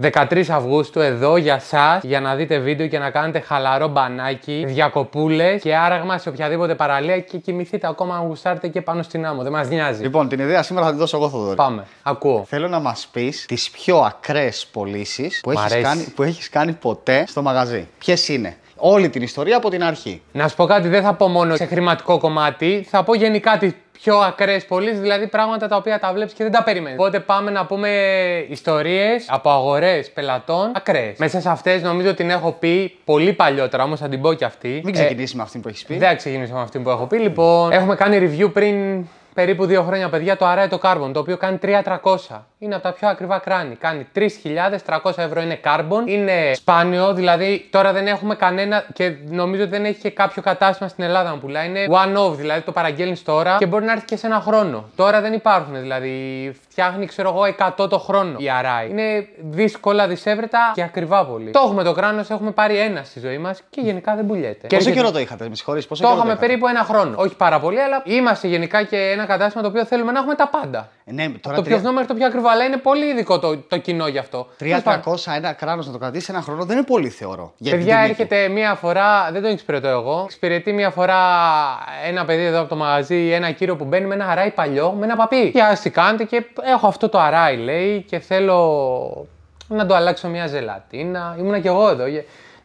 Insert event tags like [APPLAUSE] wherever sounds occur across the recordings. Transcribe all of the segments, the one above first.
13 Αυγούστου εδώ για σας για να δείτε βίντεο και να κάνετε χαλαρό μπανάκι, διακοπούλες και άραγμα σε οποιαδήποτε παραλία και κοιμηθείτε ακόμα αν γουστάρετε και πάνω στην άμμο. Δεν μας νοιάζει. Λοιπόν, την ιδέα σήμερα θα την δώσω εγώ, Θοδωρή. Πάμε. Ακούω. Θέλω να μας πεις τις πιο ακραίες πωλήσεις που έχει κάνει, που έχεις κάνει ποτέ στο μαγαζί. Ποιες είναι όλη την ιστορία από την αρχή. Να σου πω κάτι, δεν θα πω μόνο σε χρηματικό κομμάτι, θα πω γενικά τις πιο ακραίες πωλήσεις, δηλαδή πράγματα τα οποία τα βλέπεις και δεν τα περιμένεις. Οπότε πάμε να πούμε ιστορίες από αγορές πελατών ακραίες. Μέσα σε αυτές νομίζω την έχω πει πολύ παλιότερα, όμως θα την πω και αυτή. Μην ε, ξεκινήσει με αυτή που έχεις πει. Δεν ξεκινήσω με αυτή που έχω πει. Λοιπόν, έχουμε κάνει review πριν περίπου δύο χρόνια, παιδιά, το το carbon, το οποίο κάνει 3.300. Είναι από τα πιο ακριβά κράνη. Κάνει 3.300 ευρώ είναι carbon. Είναι σπάνιο, δηλαδή τώρα δεν έχουμε κανένα και νομίζω ότι δεν έχει και κάποιο κατάστημα στην Ελλάδα να πουλάει. Είναι one off, δηλαδή το παραγγέλνεις τώρα και μπορεί να έρθει και σε ένα χρόνο. Τώρα δεν υπάρχουν, δηλαδή φτιάχνει, ξέρω εγώ, 100 το χρόνο η αράει. Είναι δύσκολα, δυσέβρετα και ακριβά πολύ. Το έχουμε το κράνος, έχουμε πάρει ένα στη ζωή μας και γενικά δεν πουλιέται. Πόσο καιρό το είχατε, με συγχωρείτε, πόσο Το είχαμε περίπου ένα χρόνο. Όχι πάρα πολύ, αλλά είμαστε γενικά και ένα ένα κατάστημα το οποίο θέλουμε να έχουμε τα πάντα. Ε, ναι, τώρα το πιο φθηνό μέχρι το πιο ακριβό, αλλά είναι πολύ ειδικό το, το κοινό γι' αυτό. 300 ένα κράνος να το κρατήσει ένα χρόνο δεν είναι πολύ, θεωρώ. Για Παιδιά, έρχεται μία φορά, δεν τον εξυπηρετώ εγώ. Εξυπηρετεί μία φορά ένα παιδί εδώ από το μαγαζί, ένα κύριο που μπαίνει με ένα αράι παλιό, με ένα παπί. Και α τι κάνετε, και έχω αυτό το αράι, λέει, και θέλω να το αλλάξω μια ζελατίνα. Ήμουνα κι εγώ εδώ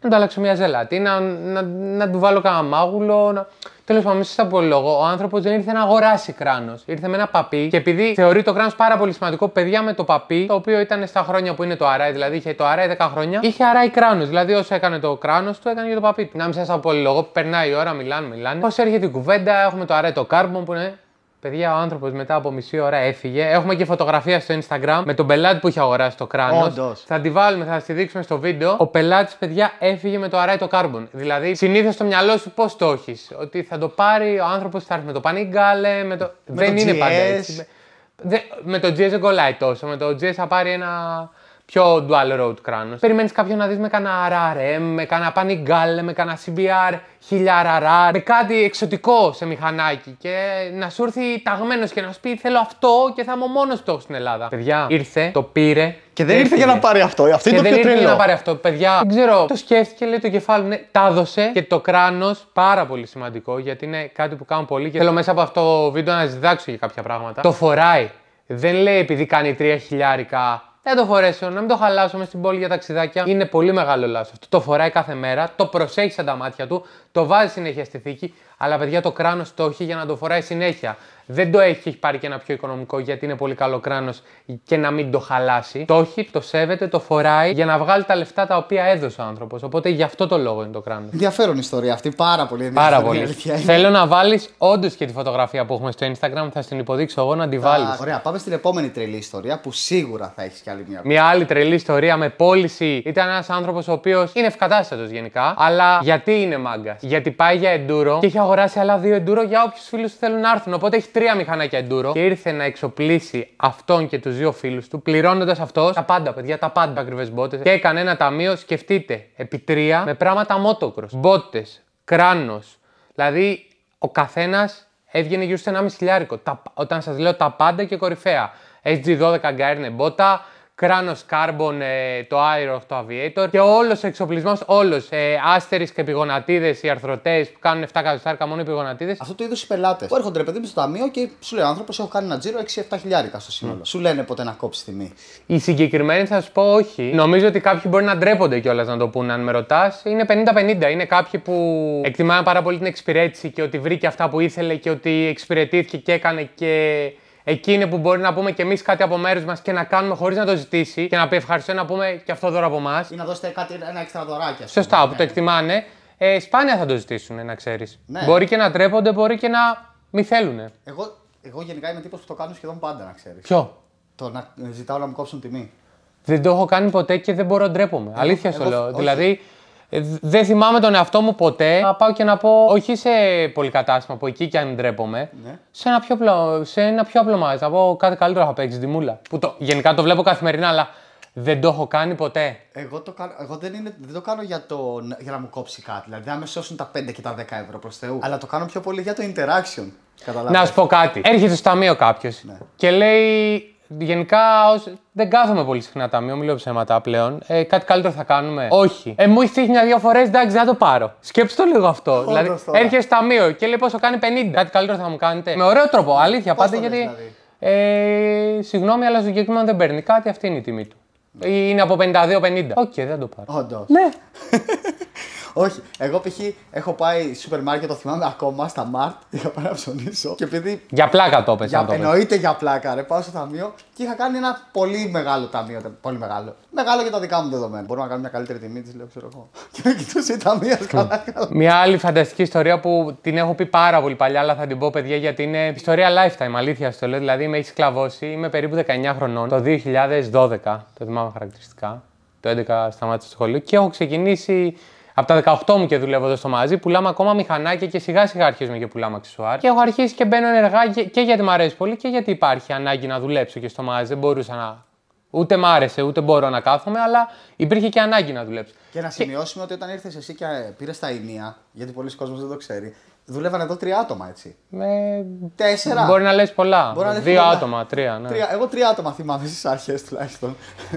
να του αλλάξω μια ζελατίνα, να, να, να του βάλω κανένα μάγουλο. Να... Τέλος πάντων, μισή λόγο. Ο άνθρωπος δεν ήρθε να αγοράσει κράνος. Ήρθε με ένα παπί και επειδή θεωρεί το κράνος πάρα πολύ σημαντικό, παιδιά με το παπί, το οποίο ήταν στα χρόνια που είναι το αράι, δηλαδή είχε το αράι 10 χρόνια, είχε αράι κράνος. Δηλαδή όσο έκανε το κράνος του, έκανε και το παπί του. Να μην σας λόγο. περνάει η ώρα, μιλάνε, μιλάνε. Πώς έρχεται η κουβέντα, έχουμε το αράι το κάρμπον που είναι Παιδιά, ο άνθρωπος μετά από μισή ώρα έφυγε. Έχουμε και φωτογραφία στο Instagram με τον πελάτη που είχε αγοράσει το κράνος. Θα τη βάλουμε, θα τη δείξουμε στο βίντεο. Ο πελάτης, παιδιά, έφυγε με το αράι το κάρμπον. Δηλαδή, συνήθως στο μυαλό σου πώς το έχεις. Ότι θα το πάρει ο άνθρωπος, θα έρθει με το πανίγκαλε. Με το... Με δεν το είναι GS. Με... με το GS δεν κολλάει τόσο. Με το GS θα πάρει ένα πιο dual road κράνος. Περιμένεις κάποιον να δεις με κανένα RRM, με κανένα Panigale, με κανένα CBR, 1000RR, με κάτι εξωτικό σε μηχανάκι και να σου έρθει ταγμένος και να σου πει θέλω αυτό και θα είμαι ο μόνος το στην Ελλάδα. Παιδιά, ήρθε, το πήρε, και δεν ήρθε για να πάρει αυτό. αυτή είναι το δεν πιο τρελό. Δεν να πάρει αυτό, παιδιά. Δεν ξέρω. Το σκέφτηκε, λέει το κεφάλι μου. τα δώσε και το κράνος. Πάρα πολύ σημαντικό γιατί είναι κάτι που κάνουν πολύ και θέλω μέσα από αυτό το βίντεο να διδάξω για κάποια πράγματα. Το φοράει. Δεν λέει επειδή κάνει τρία χιλιάρικα δεν το φορέσω, να μην το χαλάσω μες στην πόλη για ταξιδάκια. Είναι πολύ μεγάλο λάθος. Αυτό το φοράει κάθε μέρα, το προσέχει σαν τα μάτια του, το βάζει συνέχεια στη θήκη, αλλά παιδιά το κράνος το έχει για να το φοράει συνέχεια δεν το έχει, έχει πάρει και ένα πιο οικονομικό γιατί είναι πολύ καλό κράνος και να μην το χαλάσει. Το έχει, το σέβεται, το φοράει για να βγάλει τα λεφτά τα οποία έδωσε ο άνθρωπος. Οπότε γι' αυτό το λόγο είναι το κράνος. Ενδιαφέρον ιστορία αυτή, πάρα πολύ ενδιαφέρον. Πάρα πολύ. Θέλω να βάλεις όντως και τη φωτογραφία που έχουμε στο Instagram, θα στην υποδείξω εγώ να τη βάλεις. Ωραία, πάμε στην επόμενη τρελή ιστορία που σίγουρα θα έχεις κι άλλη μια. Μια άλλη τρελή ιστορία με πώληση. Ήταν ένας άνθρωπος ο οποίος είναι ευκατάστατος γενικά, αλλά γιατί είναι μάγκας. Γιατί πάει για εντούρο και έχει αγοράσει άλλα δύο εντούρο για όποιους φίλους θέλουν να έρθουν. Οπότε έχει τρία μηχανάκια εντούρο και ήρθε να εξοπλίσει αυτόν και τους δύο φίλους του, πληρώνοντας αυτός τα πάντα, παιδιά, τα πάντα ακριβές μπότες. Και έκανε ένα ταμείο, σκεφτείτε, επί τρία με πράγματα μότοκρο. Μπότες, κράνος. Δηλαδή ο καθένας έβγαινε γύρω σε ένα μισιλιάρικο. όταν σας λέω τα πάντα και κορυφαία. SG12 γκάρνε μπότα, κράνος Carbon, ε, το Aero, το Aviator και όλος ο εξοπλισμός, όλος. Ε, Άστερι και πηγονατίδε, οι αρθρωτές που κάνουν 7 κατοστάρικα μόνο οι πηγονατίδε. Αυτό το είδος οι πελάτες που έρχονται ρε παιδί μου στο ταμείο και σου λέει ο άνθρωπος: Έχω κάνει ένα τζίρο 6-7 χιλιάρικα στο σύνολο. Mm. Σου λένε ποτέ να κόψεις τιμή. Οι συγκεκριμένοι θα σου πω όχι. Νομίζω ότι κάποιοι μπορεί να ντρέπονται κιόλας να το πούνε αν με ρωτάς. Είναι 50-50. Είναι κάποιοι που εκτιμάνε πάρα πολύ την εξυπηρέτηση και ότι βρήκε αυτά που ήθελε και ότι εξυπηρετήθηκε και έκανε και Εκείνη που μπορεί να πούμε κι εμείς κάτι από μέρους μας και να κάνουμε χωρίς να το ζητήσει και να πει ευχαριστώ να πούμε και αυτό δώρο από εμά. Ή να δώσετε κάτι, ένα έξτρα δωράκι, ας Σωστά, ναι. που το εκτιμάνε. Ε, σπάνια θα το ζητήσουν, να ξέρεις. Ναι. Μπορεί και να τρέπονται, μπορεί και να μη θέλουν. Εγώ, εγώ γενικά είμαι τύπος που το κάνω σχεδόν πάντα, να ξέρεις. Ποιο? Το να ζητάω να μου κόψουν τιμή. Δεν το έχω κάνει ποτέ και δεν μπορώ να ντρέπομαι. Αλήθεια σου λέω. Δηλαδή, ε, δεν θυμάμαι τον εαυτό μου ποτέ να πάω και να πω όχι σε πολυκατάστημα από εκεί και αν ντρέπομαι. Ναι. Σε, ένα πιο απλό, σε ένα πιο απλό μάζι. Να πω κάτι καλύτερο θα παίξει τη μούλα. Που το, γενικά το βλέπω καθημερινά, αλλά δεν το έχω κάνει ποτέ. Εγώ, το κάνω, εγώ δεν, είναι, δεν το κάνω για, το, για να μου κόψει κάτι. Δηλαδή, να με σώσουν τα 5 και τα 10 ευρώ προς Θεού. Αλλά το κάνω πιο πολύ για το interaction. Καταλάβες. Να σου πω κάτι. Έρχεται στο ταμείο κάποιος ναι. και λέει Γενικά δεν κάθομαι πολύ συχνά ταμείο, μιλώ ψέματα πλέον. Ε, κάτι καλύτερο θα κάνουμε. Όχι. Ε, μου έχει τύχει μια-δύο φορές, εντάξει, δεν το πάρω. Σκέψτε το λίγο αυτό. Όντως δηλαδή, τώρα. έρχεσαι ταμείο και λέει πόσο κάνει 50. Κάτι καλύτερο θα μου κάνετε. Με ωραίο τρόπο, αλήθεια. πάντα γιατί. Δηλαδή? Ε, συγγνώμη, αλλά στο συγκεκριμένο δεν παίρνει κάτι, αυτή είναι η τιμή του. Είναι από 52-50. Οκ, okay, δεν το πάρω. Όντως. Ναι. [LAUGHS] Όχι, εγώ π.χ. έχω πάει σούπερ μάρκετ, το θυμάμαι ακόμα στα Μαρτ. Είχα πάει να ψωνίσω. Και επειδή... Για πλάκα το έπαιζε. Για... εννοείται για πλάκα, ρε. Πάω στο ταμείο και είχα κάνει ένα πολύ μεγάλο ταμείο. Πολύ μεγάλο. Μεγάλο για τα δικά μου δεδομένα. Μπορούμε να κάνουμε μια καλύτερη τιμή, της λέω, ξέρω εγώ. [LAUGHS] Και με κοιτούσε η ταμεία καλά, καλά. Μια άλλη φανταστική ιστορία που την έχω πει πάρα πολύ παλιά, αλλά θα την πω, παιδιά, γιατί είναι ιστορία lifetime. Αλήθεια, στο λέω. Δηλαδή, με έχεις σκλαβώσει. Είμαι περίπου 19 χρονών. Το 2012, το θυμάμαι χαρακτηριστικά. Το 11 σταμάτησε το σχολείο και έχω ξεκινήσει από τα 18 μου και δουλεύω εδώ στο μαζί, πουλάμε ακόμα μηχανάκια και σιγά σιγά αρχίζουμε και πουλάμε αξισουάρ. Και έχω αρχίσει και μπαίνω ενεργά και γιατί μου αρέσει πολύ και γιατί υπάρχει ανάγκη να δουλέψω και στο μαζί. Δεν μπορούσα να Ούτε μ' άρεσε, ούτε μπορώ να κάθομαι, αλλά υπήρχε και ανάγκη να δουλέψω. Και να σημειώσουμε ότι όταν ήρθες εσύ και πήρες τα ΙΝΙΑ, γιατί πολλοί κόσμοι δεν το ξέρει, Δουλεύανε εδώ τρία άτομα, έτσι. Με... Τέσσερα. Μπορεί να λες πολλά. να λες Δύο άτομα, τρία. Ναι. Τρία. Εγώ τρία άτομα θυμάμαι στις αρχές τουλάχιστον.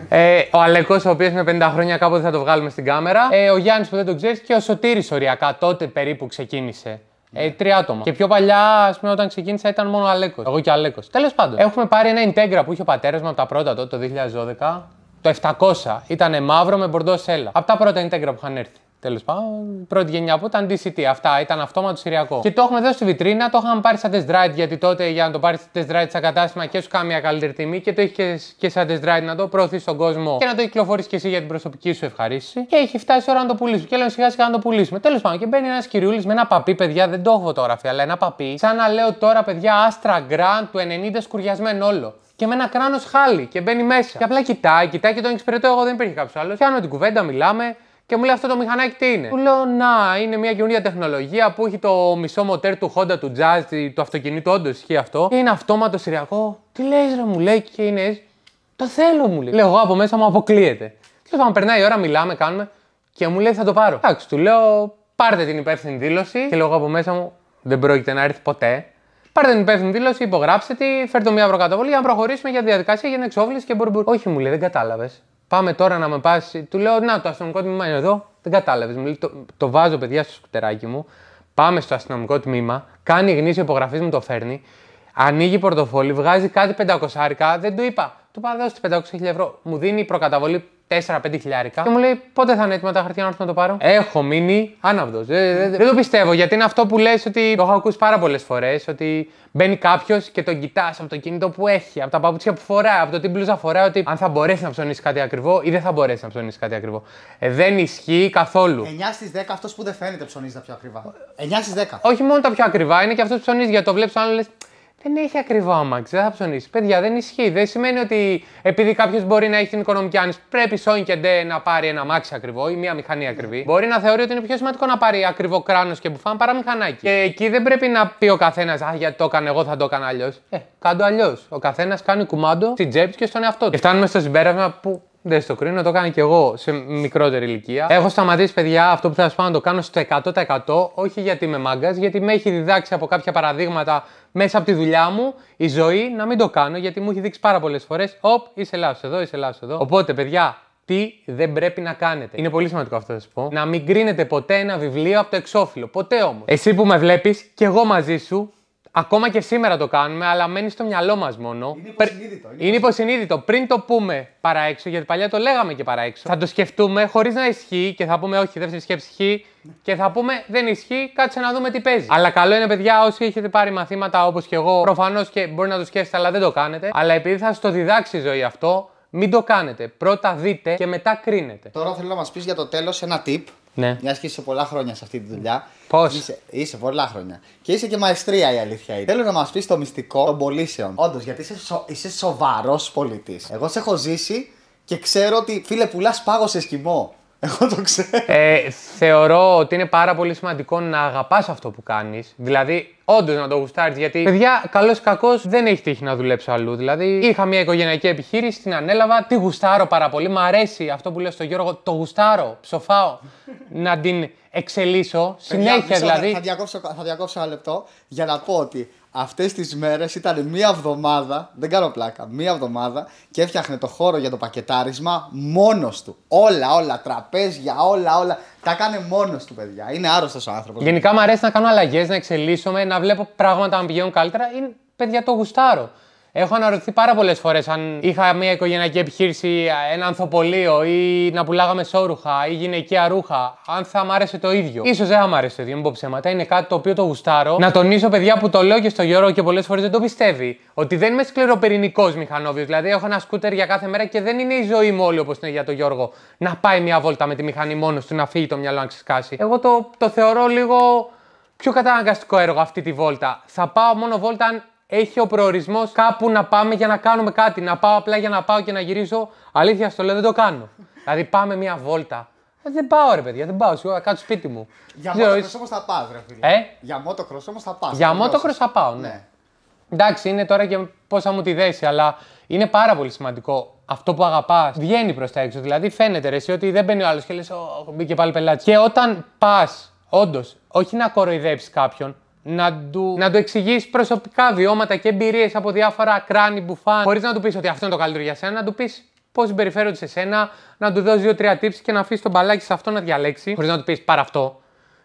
Ε, ο Αλεκό, ο οποίος με 50 χρόνια, κάποτε θα το βγάλουμε στην κάμερα. Ε, ο Γιάννης που δεν τον ξέρεις και ο Σωτήρης οριακά τότε περίπου ξεκίνησε. Ε, ναι. τρία άτομα. Και πιο παλιά, ας πούμε, όταν ξεκίνησα ήταν μόνο ο Αλέκος. Εγώ και ο Αλέκος. Τέλος πάντων, έχουμε πάρει ένα Integra που είχε ο πατέρας μου από τα πρώτα τότε, το 2012. Το 700 ήταν μαύρο με μπορντό σέλα. Από τα πρώτα Integra που είχαν έρθει. Τέλος πάντων, πρώτη γενιά που ήταν DCT. Αυτά ήταν αυτόματο Συριακό. Και το έχουμε δώσει στη βιτρίνα, το είχαμε πάρει σαν test drive γιατί τότε για να το πάρεις test drive σαν κατάστημα και σου κάνει μια καλύτερη τιμή και το έχει και, και σαν test drive να το προωθείς στον κόσμο και να το κυκλοφορήσει και εσύ για την προσωπική σου ευχαρίστηση. Και έχει φτάσει η ώρα να το πουλήσουμε. Και λέμε σιγά σιγά να το πουλήσουμε. Τέλος πάντων, και μπαίνει ένας κυριούλης με ένα παπί, παιδιά, δεν το έχω φωτογραφεί, αλλά ένα παπί. Σαν να λέω τώρα, παιδιά, άστρα γκραν του 90 σκουριασμένο όλο και με ένα κράνος χάλι και μπαίνει μέσα. Και απλά κοιτάει, κοιτάει και τον εξυπηρετώ. Εγώ δεν υπήρχε κάποιος άλλος. Κάνω την κουβέντα, μιλάμε. Και μου λέει αυτό το μηχανάκι τι είναι. Του λέω να, είναι μια καινούργια τεχνολογία που έχει το μισό μοτέρ του Honda του Jazz, του αυτοκινήτου, όντως ισχύει αυτό. Και είναι αυτόματο σηριακό. Τι λες, ρε, μου λέει και είναι Το θέλω, μου λέει. Λέω εγώ από μέσα μου αποκλείεται. Και πάντων, περνάει η ώρα, μιλάμε, κάνουμε και μου λέει θα το πάρω. Εντάξει, του λέω πάρτε την υπεύθυνη δήλωση και λέω εγώ από μέσα μου δεν πρόκειται να έρθει ποτέ. Πάρτε την υπεύθυνη δήλωση, υπογράψτε τη, φέρτε μία προκαταβολή για να προχωρήσουμε για διαδικασία για να και μπορεί. Όχι, μου λέει, δεν κατάλαβες. Πάμε τώρα να με πάσει. Του λέω: Να, το αστυνομικό τμήμα είναι εδώ. Δεν κατάλαβες. το, βάζω, παιδιά, στο σκουτεράκι μου. Πάμε στο αστυνομικό τμήμα. Κάνει γνήσιο υπογραφής, μου το φέρνει. Ανοίγει πορτοφόλι, βγάζει κάτι 500 άρικα. Δεν του είπα. Του είπα: δώσε 500.000 ευρώ. Μου δίνει προκαταβολή 4-5 χιλιάρικα. Και μου λέει πότε θα είναι έτοιμα τα χαρτιά να έρθω να το πάρω. Έχω μείνει άναυδος. Ε, δεν, το πιστεύω γιατί είναι αυτό που λες ότι το έχω ακούσει πάρα πολλές φορές. Ότι μπαίνει κάποιος και τον κοιτάς από το κινητό που έχει, από τα παπούτσια που φοράει, από το τι μπλουζα φοράει, ότι αν θα μπορέσει να ψωνίσει κάτι ακριβό ή δεν θα μπορέσει να ψωνίσει κάτι ακριβό. Ε, δεν ισχύει καθόλου. 9 στι 10 αυτός που δεν φαίνεται ψωνίζει τα πιο ακριβά. 9 στι 10. Όχι μόνο τα πιο ακριβά, είναι και αυτός που ψωνίζει γιατί το βλέπεις άλλο δεν έχει ακριβό αμάξι. δεν θα ψωνίσει. Παιδιά, δεν ισχύει. Δεν σημαίνει ότι επειδή κάποιος μπορεί να έχει την οικονομική άνεση, πρέπει σόν και ντε να πάρει ένα αμάξι ακριβό ή μια μηχανή ακριβή. Ναι. Μπορεί να θεωρεί ότι είναι πιο σημαντικό να πάρει ακριβό κράνος και μπουφάν παρά μηχανάκι. Και εκεί δεν πρέπει να πει ο καθένας, Α, γιατί το έκανε εγώ, θα το έκανε αλλιώς. Ε, κάντο αλλιώς. Ο καθένας κάνει κουμάντο στην τσέπη και στον εαυτό του. Και φτάνουμε στο συμπέρασμα που δεν στο κρίνω, το κάνω και εγώ σε μικρότερη ηλικία. Έχω σταματήσει, παιδιά, αυτό που θα σας πω να το κάνω στο 100%. Όχι γιατί είμαι μάγκας, γιατί με έχει διδάξει από κάποια παραδείγματα μέσα από τη δουλειά μου η ζωή να μην το κάνω, γιατί μου έχει δείξει πάρα πολλές φορές. Οπ, είσαι λάθος εδώ, είσαι λάθος εδώ. Οπότε, παιδιά, τι δεν πρέπει να κάνετε. Είναι πολύ σημαντικό αυτό να σας πω. Να μην κρίνετε ποτέ ένα βιβλίο από το εξώφυλλο. Ποτέ όμως. Εσύ που με βλέπεις κι εγώ μαζί σου Ακόμα και σήμερα το κάνουμε, αλλά μένει στο μυαλό μας μόνο. Είναι υποσυνείδητο. Είναι, είναι υποσυνείδητο. Πριν το πούμε έξω, γιατί παλιά το λέγαμε και έξω, θα το σκεφτούμε χωρίς να ισχύει και θα πούμε όχι, δεύτερη σκέψη ισχύει. Και θα πούμε δεν ισχύει, κάτσε να δούμε τι παίζει. Αλλά καλό είναι, παιδιά, όσοι έχετε πάρει μαθήματα όπως και εγώ, προφανώς και μπορεί να το σκέφτεστε, αλλά δεν το κάνετε. Αλλά επειδή θα σα το διδάξει η ζωή αυτό, μην το κάνετε. Πρώτα δείτε και μετά κρίνετε. Τώρα θέλω να μας πεις για το τέλος ένα tip ναι. Μιας και είσαι πολλά χρόνια σε αυτή τη δουλειά. Πώς. Είσαι, είσαι πολλά χρόνια. Και είσαι και μαεστρία η αλήθεια είναι. Θέλω να μας πεις το μυστικό των πωλήσεων. Όντως, γιατί είσαι, σο, είσαι σοβαρός πολιτή. Εγώ σε έχω ζήσει και ξέρω ότι φίλε πουλάς πάγο σε σκημό. Εγώ το ξέρω. Ε, θεωρώ ότι είναι πάρα πολύ σημαντικό να αγαπάς αυτό που κάνεις. Δηλαδή, όντως να το γουστάρεις. Γιατί, παιδιά, καλός ή κακός δεν έχει τύχει να δουλέψω αλλού. Δηλαδή, είχα μια οικογενειακή επιχείρηση, την ανέλαβα, τη γουστάρω πάρα πολύ. Μ' αρέσει αυτό που λέω στον Γιώργο, το γουστάρω, ψοφάω [LAUGHS] να την εξελίσω. Συνέχεια δηλαδή. Θα διακόψω, θα διακόψω ένα λεπτό για να πω ότι αυτές τις μέρες ήταν μία εβδομάδα, δεν κάνω πλάκα, μία εβδομάδα και έφτιαχνε το χώρο για το πακετάρισμα μόνος του. Όλα, όλα, τραπέζια, όλα, όλα. Τα κάνει μόνος του, παιδιά. Είναι άρρωστος ο άνθρωπος. Γενικά μου αρέσει να κάνω αλλαγές, να εξελίσσομαι, να βλέπω πράγματα να πηγαίνουν καλύτερα. Είναι, παιδιά, το γουστάρω. Έχω αναρωτηθεί πάρα πολλές φορές αν είχα μια οικογενειακή επιχείρηση, ένα ανθοπολείο ή να πουλάγαμε σόρουχα ή γυναικεία ρούχα, αν θα μ' άρεσε το ίδιο. σω δεν θα μ' άρεσε το ίδιο, μην πω ψέματα. Είναι κάτι το οποίο το γουστάρω. Να τονίσω, παιδιά που το λέω και στο Γιώργο και πολλές φορές δεν το πιστεύει, ότι δεν είμαι σκληροπερινικό μηχανόβιος. Δηλαδή, έχω ένα σκούτερ για κάθε μέρα και δεν είναι η ζωή μου όλη όπως είναι για τον Γιώργο. Να πάει μια βόλτα με τη μηχανή μόνος του, να φύγει το μυαλό να ξεσκάσει. Εγώ το, το θεωρώ λίγο πιο καταναγκαστικό έργο αυτή τη βόλτα. Θα πάω μόνο βόλτα έχει ο προορισμός κάπου να πάμε για να κάνουμε κάτι. Να πάω απλά για να πάω και να γυρίσω. Αλήθεια στο λέω, δεν το κάνω. δηλαδή πάμε μία βόλτα. Ε, δεν πάω ρε παιδιά, δεν πάω. Σου κάτω σπίτι μου. Για μότο μότοκρος όμως θα πας ρε φίλε. Ε? Για μότοκρος όμως θα πας. Για μότοκρος θα πάω, ναι. ναι. Εντάξει, είναι τώρα και πώ θα μου τη δέσει, αλλά είναι πάρα πολύ σημαντικό αυτό που αγαπάς βγαίνει προς τα έξω. Δηλαδή φαίνεται ρε, ότι δεν μπαίνει ο άλλος και λες: Μπήκε πάλι πελάτης. Και όταν πας, όντως, όχι να κοροϊδέψεις κάποιον, να του, να προσωπικά βιώματα και εμπειρίες από διάφορα κράνη, φάνε, χωρίς να του πεις ότι αυτό είναι το καλύτερο για σένα, να του πεις πώς συμπεριφέρονται σε σένα, να του δώσεις δύο-τρία τύψει και να αφήσεις τον μπαλάκι σε αυτό να διαλέξει, χωρίς να του πεις πάρα αυτό.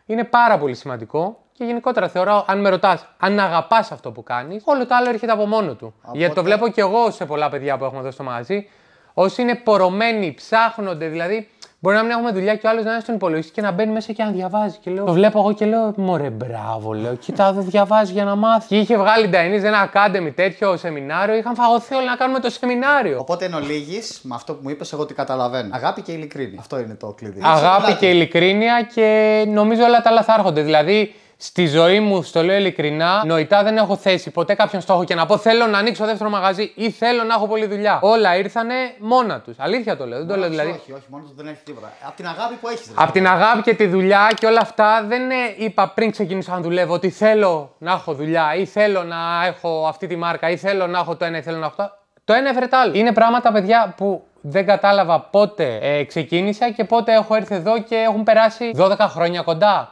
Είναι πάρα πολύ σημαντικό και γενικότερα θεωρώ, αν με ρωτάς, αν αγαπάς αυτό που κάνεις, όλο το άλλο έρχεται από μόνο του. Από Γιατί το βλέπω κι εγώ σε πολλά παιδιά που έχουμε εδώ στο μαζί. Όσοι είναι πορωμένοι, ψάχνονται, δηλαδή Μπορεί να μην έχουμε δουλειά και ο άλλος να είναι στον υπολογιστή και να μπαίνει μέσα και να διαβάζει. Και λέω, το βλέπω εγώ και λέω, Μωρέ, μπράβο, λέω, κοιτά, δεν διαβάζει για να μάθει. Και είχε βγάλει Νταϊνή ένα academy τέτοιο σεμινάριο, είχαν φαγωθεί όλοι να κάνουμε το σεμινάριο. Οπότε εν ολίγης, με αυτό που μου είπες, εγώ τι καταλαβαίνω. Αγάπη και ειλικρίνεια. Αυτό είναι το κλειδί. Αγάπη και ειλικρίνεια και νομίζω όλα τα άλλα θα έρχονται. Δηλαδή, Στη ζωή μου, στο λέω ειλικρινά, νοητά δεν έχω θέσει ποτέ κάποιον στόχο και να πω θέλω να ανοίξω δεύτερο μαγαζί ή θέλω να έχω πολλή δουλειά. Όλα ήρθανε μόνα τους. Αλήθεια το λέω. Δεν το λέω δηλαδή. Όχι, όχι, μόνος τους δεν έχει τίποτα. Από την αγάπη που έχεις. Δηλαδή. Απ' την αγάπη και τη δουλειά και όλα αυτά δεν ε, είπα πριν ξεκινήσω να δουλεύω ότι θέλω να έχω δουλειά ή θέλω να έχω αυτή τη μάρκα ή θέλω να έχω το ένα ή θέλω να έχω το το ένα έφερε Είναι πράγματα, παιδιά, που δεν κατάλαβα πότε ε, ξεκίνησα και πότε έχω έρθει εδώ και έχουν περάσει 12 χρόνια κοντά.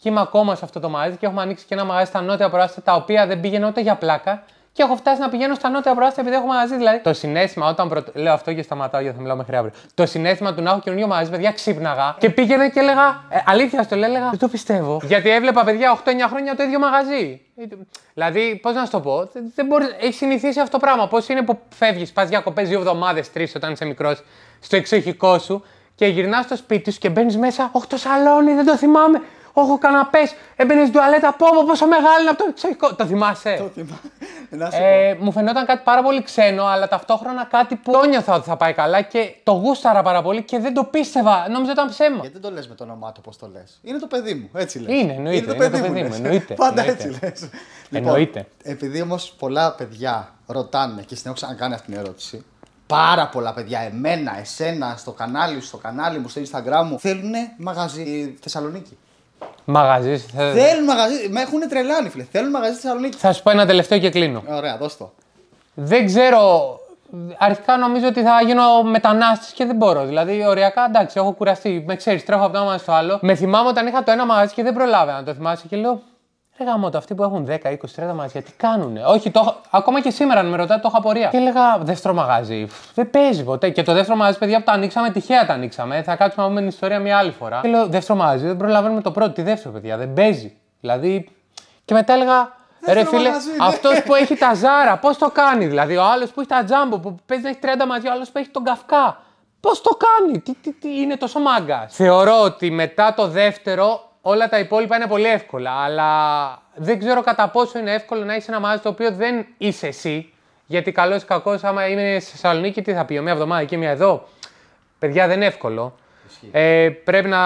Και είμαι ακόμα σε αυτό το μαγαζί και έχουμε ανοίξει και ένα μαγαζί στα νότια προάστια τα οποία δεν πήγαινε ούτε για πλάκα. Και έχω φτάσει να πηγαίνω στα νότια προάστια επειδή έχω μαγαζί. Δηλαδή, το συνέστημα όταν πρωτο... λέω αυτό και σταματάω γιατί θα μιλάω μέχρι αύριο. Το συνέστημα του να έχω καινούριο μαγαζί, παιδιά, ξύπναγα και πήγαινα και έλεγα. Ε, αλήθεια, στο λέω, Δεν το πιστεύω. Γιατί έβλεπα παιδιά 8-9 χρόνια το ίδιο μαγαζί. Δηλαδή, πώς να σου το πω, δεν μπορεί, έχεις συνηθίσει αυτό το πράγμα. Πώς είναι που φεύγεις, πας διακοπές δύο εβδομάδες, τρεις όταν είσαι μικρός, στο εξοχικό σου και γυρνάς στο σπίτι σου και μπαίνεις μέσα. όχ το σαλόνι, δεν το θυμάμαι. Όχι, καναπέ. Έμπαινες στην τουαλέτα. Πω, πόσο μεγάλο. είναι αυτό το εξοχικό. Το θυμάσαι. Το θυμάσαι. [LAUGHS] Ε, μου φαινόταν κάτι πάρα πολύ ξένο, αλλά ταυτόχρονα κάτι που το νιώθα ότι θα πάει καλά και το γούσταρα πάρα πολύ και δεν το πίστευα. Νόμιζα ότι ήταν ψέμα. Γιατί δεν το λες με το όνομά του, πώς το λες. Είναι το παιδί μου, έτσι λες. Είναι, εννοείται. Είναι το παιδί, είναι το παιδί μου, εννοείται. [LAUGHS] Πάντα έτσι λες. Λοιπόν, εννοείται. Επειδή όμως πολλά παιδιά ρωτάνε και συνεχώ να ξανακάνει αυτή την ερώτηση. Πάρα πολλά παιδιά, εμένα, εσένα, στο κανάλι στο κανάλι μου, στο Instagram μου, θέλουν μαγαζί Θεσσαλονίκη. Μαγαζί. Θέλουν μαγαζί. Μα έχουν τρελάνει, φίλε. Θέλουν μαγαζί στη Θεσσαλονίκη. Θα σου πω ένα τελευταίο και κλείνω. Ωραία, δώσ' το. Δεν ξέρω. Αρχικά νομίζω ότι θα γίνω μετανάστης και δεν μπορώ. Δηλαδή, οριακά εντάξει, έχω κουραστεί. Με ξέρεις, τρέχω από το ένα στο άλλο. Με θυμάμαι όταν είχα το ένα μαγαζί και δεν προλάβαινα να το θυμάσαι και λέω Λέγα μου, αυτοί που έχουν 10, 20, 30 μαγαζιά, τι κάνουν. Όχι, το... ακόμα και σήμερα, αν με ρωτάτε, το έχω απορία. Και έλεγα, δεύτερο μαγαζί. Δεν παίζει ποτέ. Και το δεύτερο μαγαζί, παιδιά, που το ανοίξαμε, τυχαία τα ανοίξαμε. Θα κάτσουμε να πούμε την ιστορία μια άλλη φορά. Και λέω, δεύτερο μαγαζί, δεν προλαβαίνουμε το πρώτο, τη δεύτερο, παιδιά. Δεν παίζει. Δηλαδή. Και μετά έλεγα, Ρε φίλε, ναι». αυτός που έχει τα ζάρα, πώς το κάνει. Δηλαδή, ο άλλος που έχει τα τζάμπο που παίζει να έχει 30 μαζί, ο άλλος που έχει τον καυκά. Πώς το κάνει, τι, τι, τι είναι τόσο μάγκας. Θεωρώ ότι μετά το δεύτερο όλα τα υπόλοιπα είναι πολύ εύκολα. Αλλά δεν ξέρω κατά πόσο είναι εύκολο να έχεις ένα μάζι το οποίο δεν είσαι εσύ. Γιατί καλός ή κακός, άμα είμαι στη Θεσσαλονίκη, τι θα πει, μια εβδομάδα και μια εδώ. Παιδιά, δεν είναι εύκολο. Ε, πρέπει να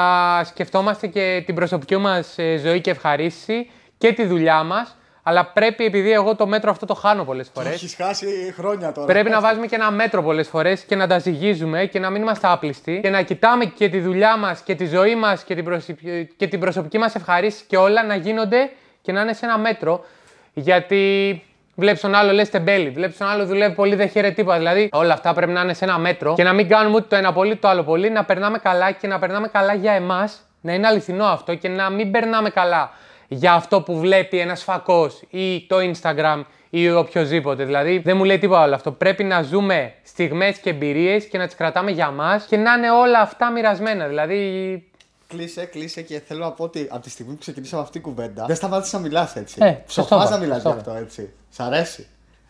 σκεφτόμαστε και την προσωπική μας ε, ζωή και ευχαρίστηση και τη δουλειά μας αλλά πρέπει, επειδή εγώ το μέτρο αυτό το χάνω πολλές φορές. Έχεις χάσει χρόνια τώρα. Πρέπει να βάζουμε και ένα μέτρο πολλές φορές και να τα ζυγίζουμε και να μην είμαστε άπλιστοι και να κοιτάμε και τη δουλειά μας και τη ζωή μας και, την προσωπική μας ευχαρίστηση και όλα να γίνονται και να είναι σε ένα μέτρο. Γιατί Βλέπεις τον άλλο, λες τεμπέλη. Βλέπεις τον άλλο, δουλεύει πολύ, δεν χαίρεται Δηλαδή, όλα αυτά πρέπει να είναι σε ένα μέτρο και να μην κάνουμε ούτε το ένα πολύ, το άλλο πολύ. Να περνάμε καλά και να περνάμε καλά για εμάς. Να είναι αληθινό αυτό και να μην περνάμε καλά για αυτό που βλέπει ένας φακός ή το Instagram ή οποιοδήποτε. Δηλαδή δεν μου λέει τίποτα άλλο αυτό. Πρέπει να ζούμε στιγμές και εμπειρίες και να τις κρατάμε για μας και να είναι όλα αυτά μοιρασμένα. Δηλαδή Κλείσε, κλείσε και θέλω να πω ότι από τη στιγμή που ξεκινήσαμε αυτή την κουβέντα δεν σταμάτησες να μιλάς έτσι. Ε, να μιλάς γι' αυτό έτσι. Σ' αρέσει.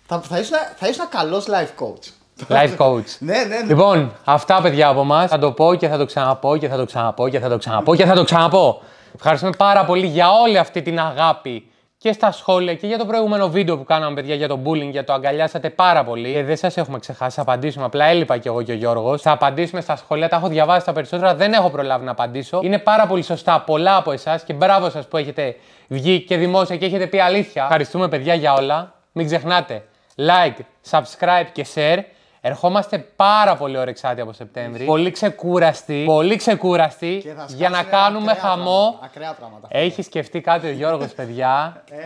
Θα, θα ήσουν, θα καλός life coach. Life coach. [LAUGHS] ναι, ναι, ναι. Λοιπόν, αυτά παιδιά από εμάς θα το πω και θα το ξαναπώ και θα το ξαναπώ και θα το ξαναπώ και θα το ξαναπώ. Ευχαριστούμε πάρα πολύ για όλη αυτή την αγάπη και στα σχόλια και για το προηγούμενο βίντεο που κάναμε, παιδιά, για το bullying, για το αγκαλιάσατε πάρα πολύ. Και ε, δεν σας έχουμε ξεχάσει, θα απαντήσουμε. Απλά έλειπα κι εγώ και ο Γιώργος. Θα απαντήσουμε στα σχόλια, τα έχω διαβάσει τα περισσότερα, δεν έχω προλάβει να απαντήσω. Είναι πάρα πολύ σωστά πολλά από εσάς και μπράβο σας που έχετε βγει και δημόσια και έχετε πει αλήθεια. Ευχαριστούμε, παιδιά, για όλα. Μην ξεχνάτε like, subscribe και share. Ερχόμαστε πάρα πολύ ωρεξάτη από Σεπτέμβρη. Πολύ ξεκούραστη, Πολύ ξεκούραστη για να κάνουμε χαμό. Ακραία πράγματα. Έχει σκεφτεί κάτι ο Γιώργος, παιδιά. Ε,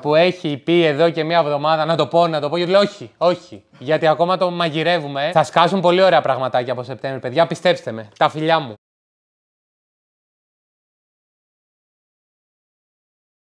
που έχει πει εδώ και μία εβδομάδα να το πω, να το πω. Γιατί λέει όχι, όχι. γιατί ακόμα το μαγειρεύουμε. Θα σκάσουν πολύ ωραία πραγματάκια από Σεπτέμβρη, παιδιά. Πιστέψτε με. Τα φιλιά μου.